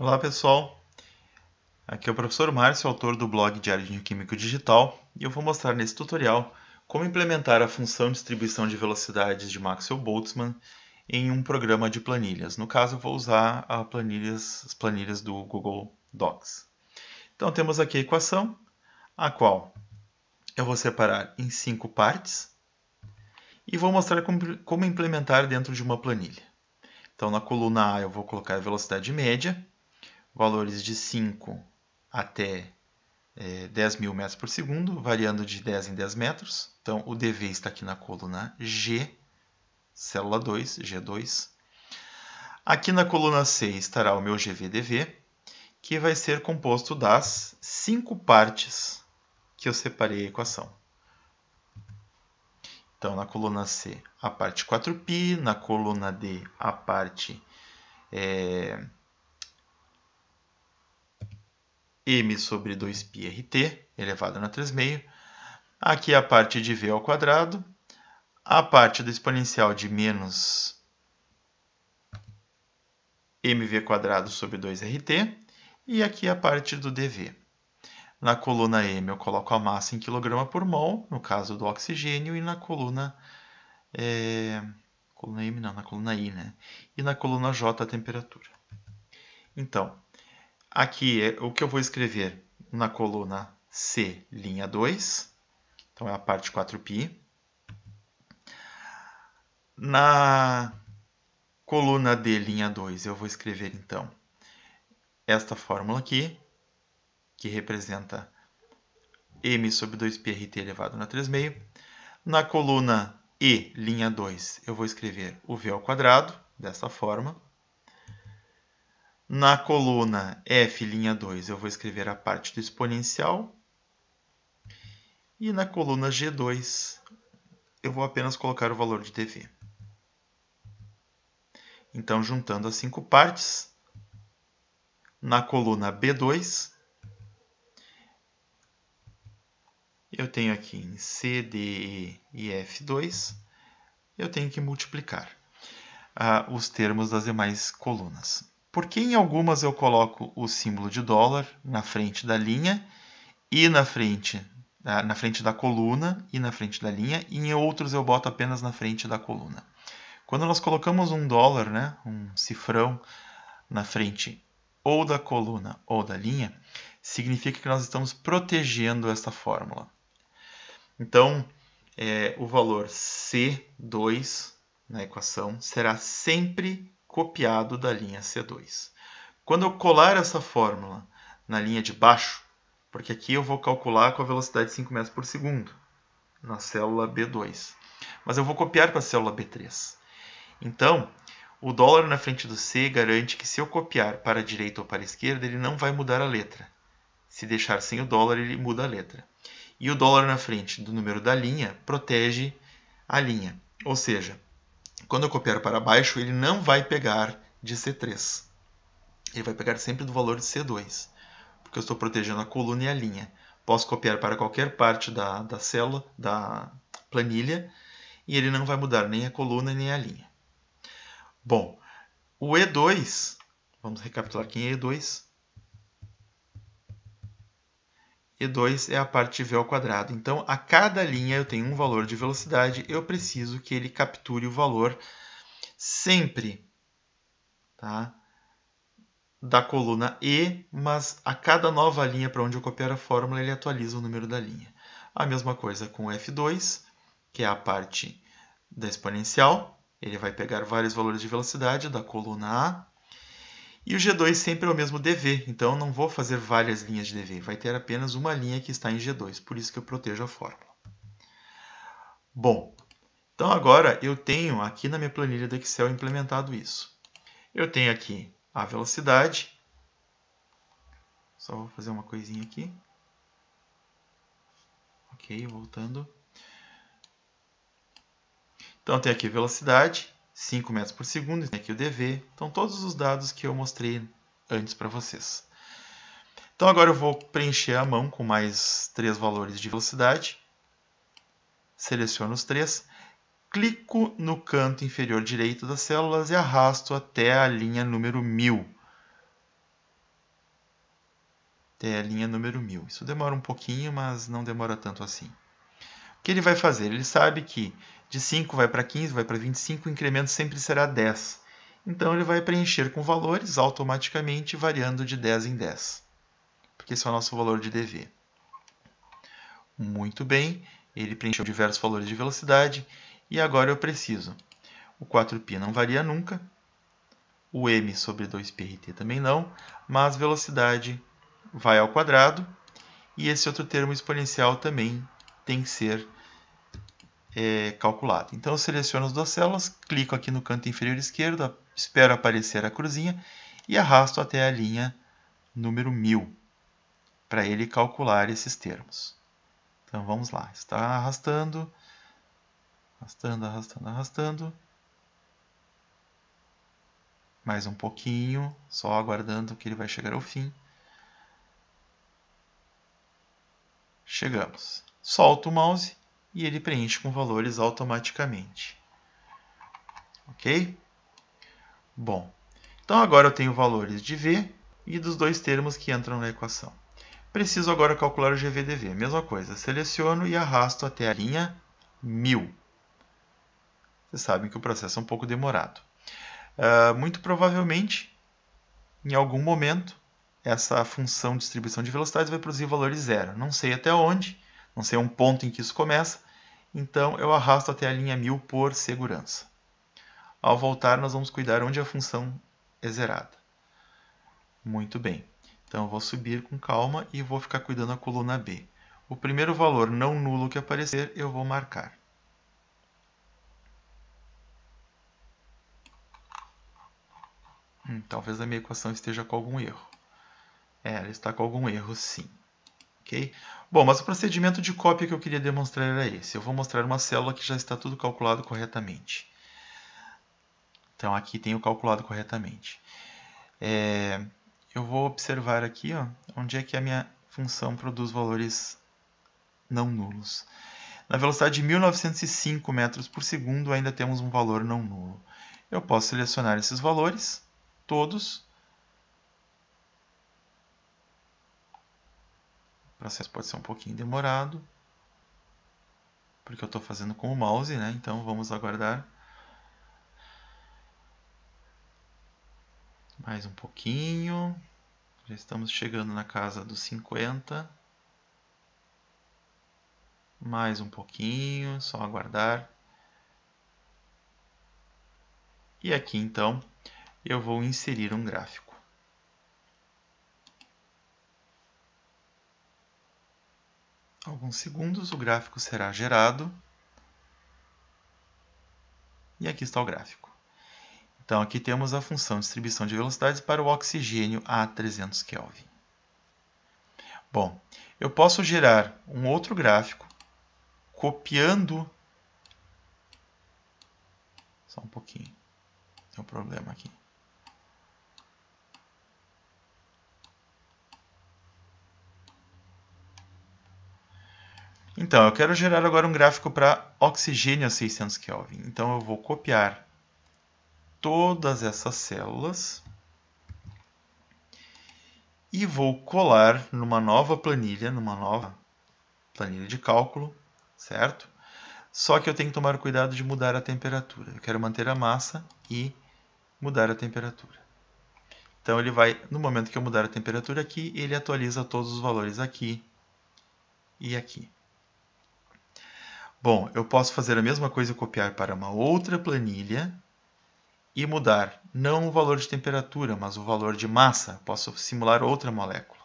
Olá pessoal, aqui é o professor Márcio, autor do blog Diário de Químico Digital, e eu vou mostrar nesse tutorial como implementar a função distribuição de velocidades de Maxwell Boltzmann em um programa de planilhas. No caso, eu vou usar planilhas, as planilhas do Google Docs. Então temos aqui a equação, a qual eu vou separar em cinco partes e vou mostrar como implementar dentro de uma planilha. Então na coluna A eu vou colocar a velocidade média, valores de 5 até é, 10 mil metros por segundo, variando de 10 em 10 metros. Então, o DV está aqui na coluna G, célula 2, G2. Aqui na coluna C estará o meu GVDV, que vai ser composto das cinco partes que eu separei a equação. Então, na coluna C, a parte 4π, na coluna D, a parte é, m sobre 2πrt elevado a 3,5. meio. Aqui a parte de v ao quadrado, a parte da exponencial de menos mv quadrado sobre 2rt e aqui a parte do dv. Na coluna m eu coloco a massa em quilograma por mol, no caso do oxigênio, e na coluna é, coluna m não, na coluna i, né? E na coluna j a temperatura. Então, Aqui é o que eu vou escrever na coluna C, linha 2. Então, é a parte 4π. Na coluna D, linha 2, eu vou escrever, então, esta fórmula aqui, que representa m sobre 2πrt elevado na 3 meio. Na coluna E, linha 2, eu vou escrever o v ao quadrado, dessa forma. Na coluna F'2 eu vou escrever a parte do exponencial. E na coluna G2 eu vou apenas colocar o valor de dV. Então, juntando as cinco partes, na coluna B2, eu tenho aqui em C, D, E e F2, eu tenho que multiplicar ah, os termos das demais colunas porque em algumas eu coloco o símbolo de dólar na frente da linha e na frente na frente da coluna e na frente da linha, e em outros eu boto apenas na frente da coluna. Quando nós colocamos um dólar, né, um cifrão na frente ou da coluna ou da linha, significa que nós estamos protegendo esta fórmula. Então, é, o valor C2 na equação será sempre copiado da linha C2. Quando eu colar essa fórmula na linha de baixo, porque aqui eu vou calcular com a velocidade de 5 metros por segundo, na célula B2. Mas eu vou copiar para a célula B3. Então, o dólar na frente do C garante que se eu copiar para a direita ou para a esquerda, ele não vai mudar a letra. Se deixar sem o dólar, ele muda a letra. E o dólar na frente do número da linha protege a linha. Ou seja, quando eu copiar para baixo, ele não vai pegar de C3. Ele vai pegar sempre do valor de C2, porque eu estou protegendo a coluna e a linha. Posso copiar para qualquer parte da, da célula, da planilha, e ele não vai mudar nem a coluna nem a linha. Bom, o E2, vamos recapitular aqui em é E2, e 2 é a parte v ao quadrado. Então, a cada linha eu tenho um valor de velocidade, eu preciso que ele capture o valor sempre tá? da coluna E, mas a cada nova linha para onde eu copiar a fórmula, ele atualiza o número da linha. A mesma coisa com F2, que é a parte da exponencial, ele vai pegar vários valores de velocidade da coluna A, e o G2 sempre é o mesmo DV, então eu não vou fazer várias linhas de DV, vai ter apenas uma linha que está em G2, por isso que eu protejo a fórmula. Bom, então agora eu tenho aqui na minha planilha do Excel implementado isso. Eu tenho aqui a velocidade, só vou fazer uma coisinha aqui. Ok, voltando. Então tem aqui velocidade, 5 metros por segundo, tem aqui o dv, então todos os dados que eu mostrei antes para vocês. Então agora eu vou preencher a mão com mais três valores de velocidade, seleciono os três, clico no canto inferior direito das células e arrasto até a linha número 1000. Até a linha número 1000. Isso demora um pouquinho, mas não demora tanto assim. O que ele vai fazer? Ele sabe que de 5 vai para 15, vai para 25, o incremento sempre será 10. Então ele vai preencher com valores automaticamente variando de 10 em 10, porque esse é o nosso valor de DV. Muito bem, ele preencheu diversos valores de velocidade e agora eu preciso. O 4π não varia nunca, o m sobre 2πrt também não, mas velocidade vai ao quadrado e esse outro termo exponencial também tem que ser é, calculado. Então eu seleciono as duas células, clico aqui no canto inferior esquerdo, espero aparecer a cruzinha e arrasto até a linha número 1000 para ele calcular esses termos. Então vamos lá, está arrastando, arrastando, arrastando, arrastando. Mais um pouquinho, só aguardando que ele vai chegar ao fim. Chegamos. Solto o mouse e ele preenche com valores automaticamente. Ok? Bom, então agora eu tenho valores de V e dos dois termos que entram na equação. Preciso agora calcular o GVDV. Mesma coisa, seleciono e arrasto até a linha 1000. Vocês sabem que o processo é um pouco demorado. Uh, muito provavelmente, em algum momento, essa função de distribuição de velocidades vai produzir valores zero. Não sei até onde, não sei é um ponto em que isso começa, então eu arrasto até a linha 1000 por segurança. Ao voltar, nós vamos cuidar onde a função é zerada. Muito bem. Então eu vou subir com calma e vou ficar cuidando da coluna B. O primeiro valor não nulo que aparecer, eu vou marcar. Hum, talvez a minha equação esteja com algum erro. É, ela está com algum erro, sim ok? Bom, mas o procedimento de cópia que eu queria demonstrar era esse. Eu vou mostrar uma célula que já está tudo calculado corretamente. Então, aqui tem o calculado corretamente. É, eu vou observar aqui ó, onde é que a minha função produz valores não nulos. Na velocidade de 1905 metros por segundo, ainda temos um valor não nulo. Eu posso selecionar esses valores, todos, O processo pode ser um pouquinho demorado, porque eu estou fazendo com o mouse, né? Então vamos aguardar mais um pouquinho. Já estamos chegando na casa dos 50. Mais um pouquinho, só aguardar. E aqui então eu vou inserir um gráfico. alguns segundos, o gráfico será gerado. E aqui está o gráfico. Então, aqui temos a função distribuição de velocidades para o oxigênio a 300 Kelvin. Bom, eu posso gerar um outro gráfico copiando. Só um pouquinho, tem um problema aqui. Então, eu quero gerar agora um gráfico para oxigênio a 600 Kelvin. Então, eu vou copiar todas essas células e vou colar numa nova planilha, numa nova planilha de cálculo, certo? Só que eu tenho que tomar cuidado de mudar a temperatura. Eu quero manter a massa e mudar a temperatura. Então ele vai, no momento que eu mudar a temperatura aqui, ele atualiza todos os valores aqui e aqui. Bom, eu posso fazer a mesma coisa, copiar para uma outra planilha e mudar não o valor de temperatura, mas o valor de massa. Posso simular outra molécula.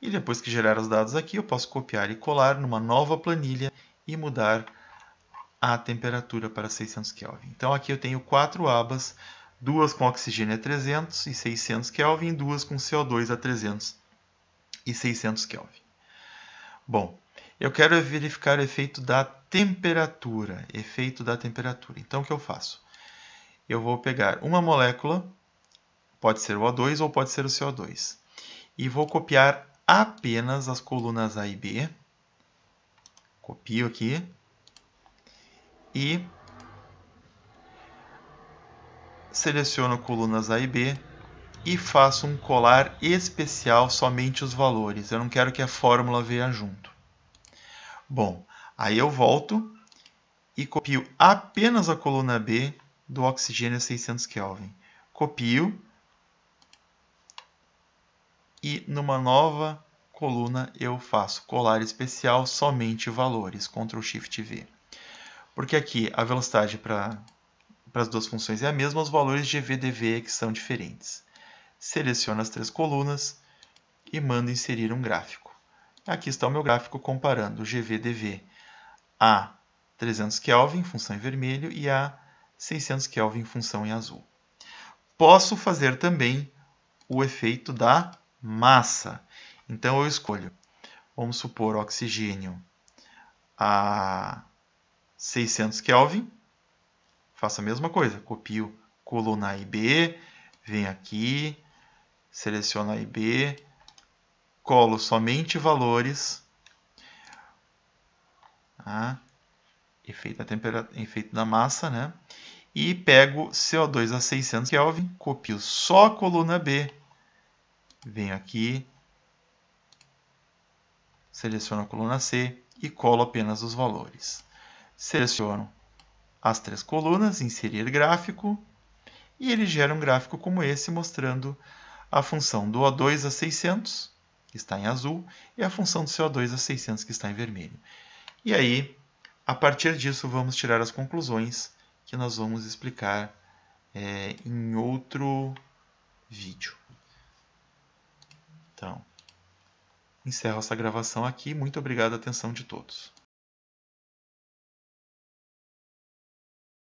E depois que gerar os dados aqui, eu posso copiar e colar numa nova planilha e mudar a temperatura para 600 Kelvin. Então aqui eu tenho quatro abas, duas com oxigênio a 300 e 600 Kelvin, duas com CO2 a 300 e 600 Kelvin. Bom, eu quero verificar o efeito da temperatura. Efeito da temperatura. Então, o que eu faço? Eu vou pegar uma molécula, pode ser o O2 ou pode ser o CO2, e vou copiar apenas as colunas A e B. Copio aqui. E seleciono colunas A e B e faço um colar especial somente os valores. Eu não quero que a fórmula venha junto. Bom, aí eu volto e copio apenas a coluna B do oxigênio a 600 Kelvin. Copio e numa nova coluna eu faço colar especial somente valores, Ctrl Shift V. Porque aqui a velocidade para as duas funções é a mesma, os valores de vdv é que são diferentes. Seleciono as três colunas e mando inserir um gráfico. Aqui está o meu gráfico comparando o GVDV a 300 Kelvin, função em vermelho, e a 600 Kelvin, função em azul. Posso fazer também o efeito da massa. Então, eu escolho, vamos supor, oxigênio a 600 Kelvin. Faço a mesma coisa, copio coluna IB, venho aqui, seleciono a IB, colo somente valores. Tá? Efeito, da temperatura, efeito da massa, né? E pego CO2 a 600 Kelvin, copio só a coluna B, venho aqui, seleciono a coluna C e colo apenas os valores. Seleciono as três colunas, inserir gráfico, e ele gera um gráfico como esse mostrando a função do O2 a 600 que está em azul, e a função do CO2 a 600, que está em vermelho. E aí, a partir disso, vamos tirar as conclusões que nós vamos explicar é, em outro vídeo. Então, encerro essa gravação aqui. Muito obrigado a atenção de todos.